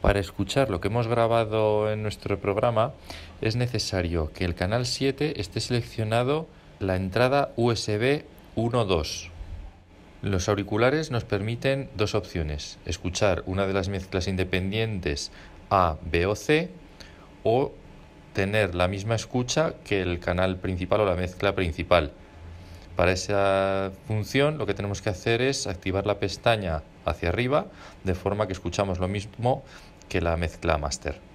Para escuchar lo que hemos grabado en nuestro programa es necesario que el canal 7 esté seleccionado la entrada USB 1.2. Los auriculares nos permiten dos opciones, escuchar una de las mezclas independientes A, B o C o tener la misma escucha que el canal principal o la mezcla principal. Para esa función lo que tenemos que hacer es activar la pestaña hacia arriba de forma que escuchamos lo mismo que la mezcla master.